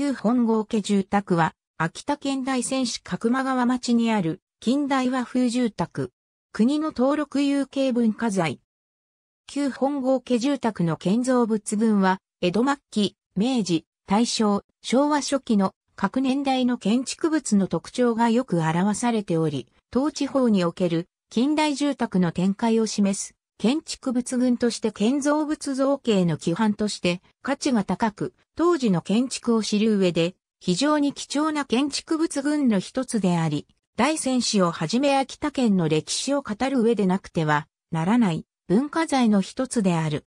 旧本郷家住宅は、秋田県大仙市角間川町にある近代和風住宅。国の登録有形文化財。旧本郷家住宅の建造物群は、江戸末期、明治、大正、昭和初期の各年代の建築物の特徴がよく表されており、当地方における近代住宅の展開を示す建築物群として建造物造形の規範として価値が高く、当時の建築を知る上で、非常に貴重な建築物群の一つであり、大仙市をはじめ秋田県の歴史を語る上でなくてはならない文化財の一つである。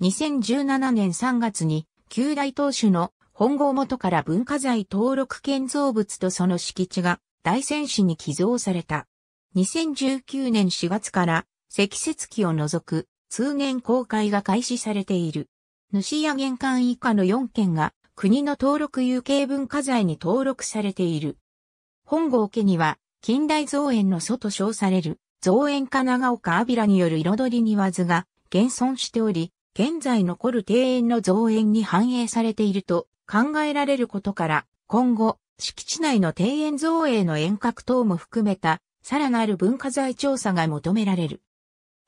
2017年3月に、旧大当主の本郷元から文化財登録建造物とその敷地が大仙市に寄贈された。2019年4月から積雪期を除く通年公開が開始されている。主や玄関以下の4件が国の登録有形文化財に登録されている。本郷家には近代造園の祖と称される造園家長岡アビラによる彩り庭図が現存しており、現在残る庭園の造園に反映されていると考えられることから、今後、敷地内の庭園造営の遠隔等も含めた、さらなる文化財調査が求められる。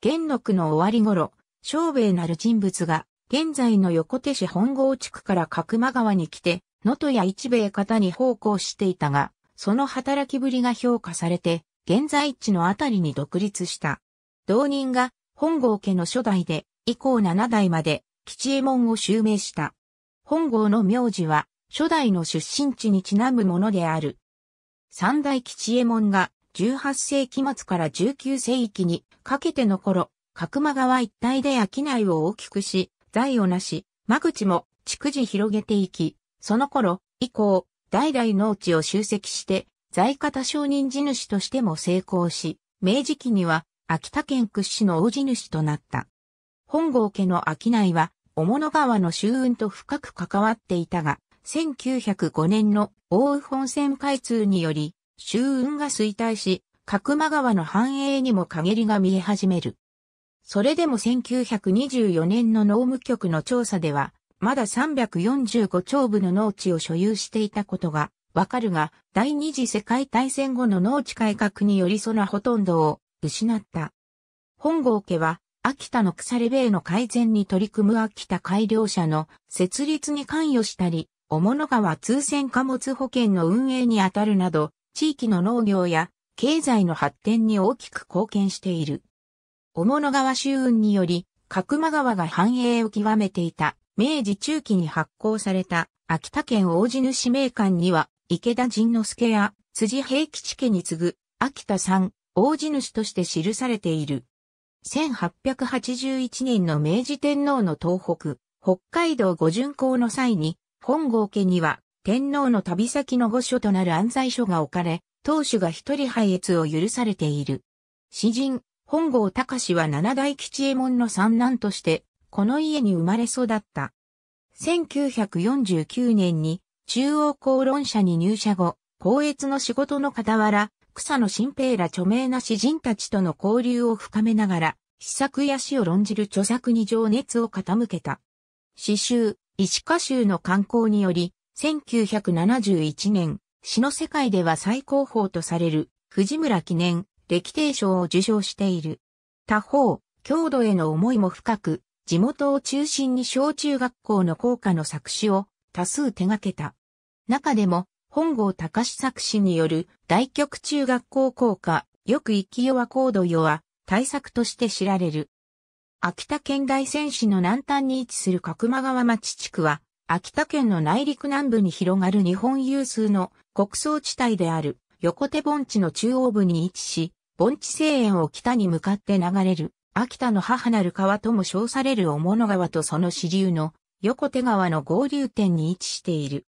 元禄の終わり頃、小兵衛なる人物が、現在の横手市本郷地区から角間川に来て、能登や一兵衛方に奉公していたが、その働きぶりが評価されて、現在地のあたりに独立した。同人が本郷家の初代で、以降七代まで、吉右衛門を襲名した。本郷の名字は、初代の出身地にちなむものである。三代吉右衛門が、18世紀末から19世紀にかけての頃、角間川一帯で商いを大きくし、財をなし、間口も逐次広げていき、その頃以降、代々農地を集積して、財方商人地主としても成功し、明治期には秋田県屈指の大地主となった。本郷家の商いは、小物川の周運と深く関わっていたが、1905年の奥羽本線開通により、周運が衰退し、角間川の繁栄にも陰りが見え始める。それでも1924年の農務局の調査では、まだ345丁部の農地を所有していたことがわかるが、第二次世界大戦後の農地改革によりそのほとんどを失った。本郷家は、秋田の腐れ米の改善に取り組む秋田改良者の設立に関与したり、小物川通船貨物保険の運営にあたるなど、地域の農業や経済の発展に大きく貢献している。小物川周運により、角間川が繁栄を極めていた明治中期に発行された秋田県大地主名館には池田仁之助や辻平吉家に次ぐ秋田産大地主として記されている。1881年の明治天皇の東北、北海道五巡行の際に本郷家には天皇の旅先の御所となる安在所が置かれ、当主が一人配越を許されている。詩人、本郷隆は七代吉右衛門の三男として、この家に生まれ育った。1949年に中央公論社に入社後、公越の仕事の傍ら、草野新平ら著名な詩人たちとの交流を深めながら、詩作や詩を論じる著作に情熱を傾けた。詩集、石歌集の刊行により、1971年、詩の世界では最高峰とされる藤村記念歴定賞を受賞している。他方、郷土への思いも深く、地元を中心に小中学校の校歌の作詞を多数手掛けた。中でも、本郷隆作詞による大曲中学校校歌、よく生きよは高度よは対策として知られる。秋田県大仙市の南端に位置する角間川町地区は、秋田県の内陸南部に広がる日本有数の国葬地帯である横手盆地の中央部に位置し、盆地西園を北に向かって流れる秋田の母なる川とも称される雄物川とその支流の横手川の合流点に位置している。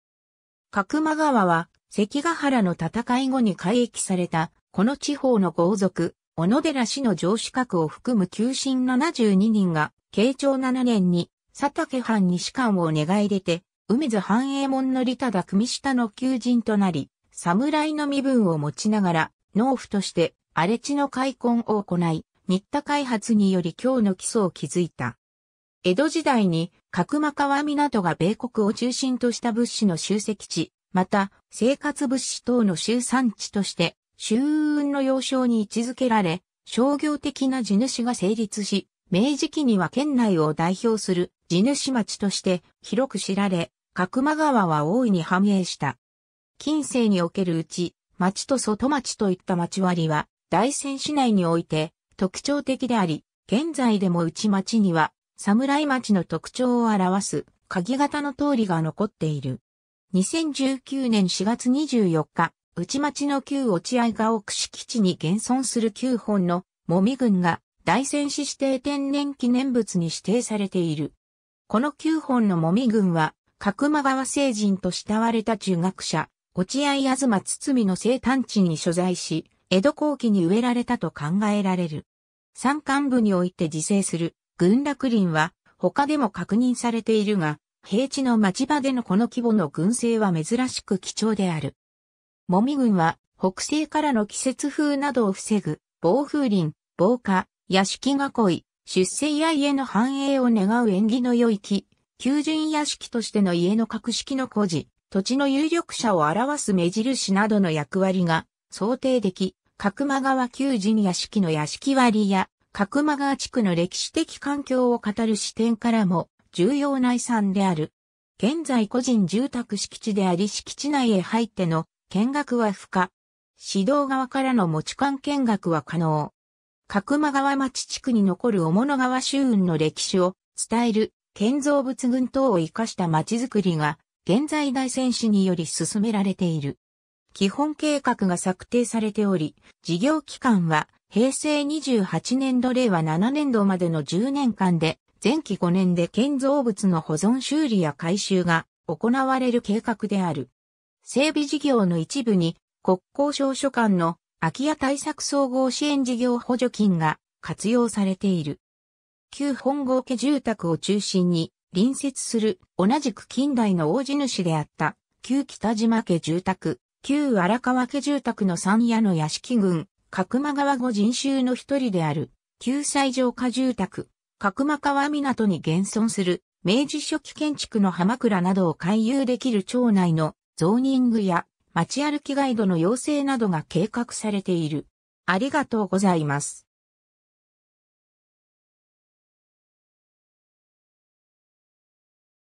角間川は関ヶ原の戦い後に海域されたこの地方の豪族、小野寺氏の城主閣を含む旧臣72人が慶長7年に佐竹藩西官を願い出て、梅津繁栄衛門の利だ組下の求人となり、侍の身分を持ちながら、農夫として荒れ地の開墾を行い、新田開発により今日の基礎を築いた。江戸時代に、角間川港が米国を中心とした物資の集積地、また、生活物資等の集産地として、周運の要衝に位置づけられ、商業的な地主が成立し、明治期には県内を代表する地主町として広く知られ、角間川は大いに繁栄した。近世におけるうち、町と外町といった町割は、大仙市内において特徴的であり、現在でも内町には、侍町の特徴を表す鍵型の通りが残っている。2019年4月24日、内町の旧落合が奥敷地に現存する9本のもみ群が大仙市指定天然記念物に指定されている。この9本のもみ群は、角間川聖人と慕われた中学者、落合東みの生誕地に所在し、江戸後期に植えられたと考えられる。山間部において自生する群落林は他でも確認されているが、平地の町場でのこの規模の群生は珍しく貴重である。もみ群は北西からの季節風などを防ぐ、暴風林、防火、屋敷囲い、出世や家の繁栄を願う縁起の良い木、求人屋敷としての家の格式の故事、土地の有力者を表す目印などの役割が想定でき、角間川求人屋敷の屋敷割や、角間川地区の歴史的環境を語る視点からも重要な遺産である。現在個人住宅敷地であり敷地内へ入っての見学は不可。指導側からの持ち館見学は可能。角間川町地区に残る雄物川周運の歴史を伝える建造物群等を活かした町づくりが現在大戦市により進められている。基本計画が策定されており、事業期間は平成28年度令和7年度までの10年間で、前期5年で建造物の保存修理や改修が行われる計画である。整備事業の一部に国交省所管の空き家対策総合支援事業補助金が活用されている。旧本郷家住宅を中心に隣接する同じく近代の大地主であった旧北島家住宅、旧荒川家住宅の三屋の屋敷群、角間川御人衆の一人である旧西城家住宅、角間川港に現存する明治初期建築の浜倉などを回遊できる町内のゾーニングや街歩きガイドの要請などが計画されている。ありがとうございます。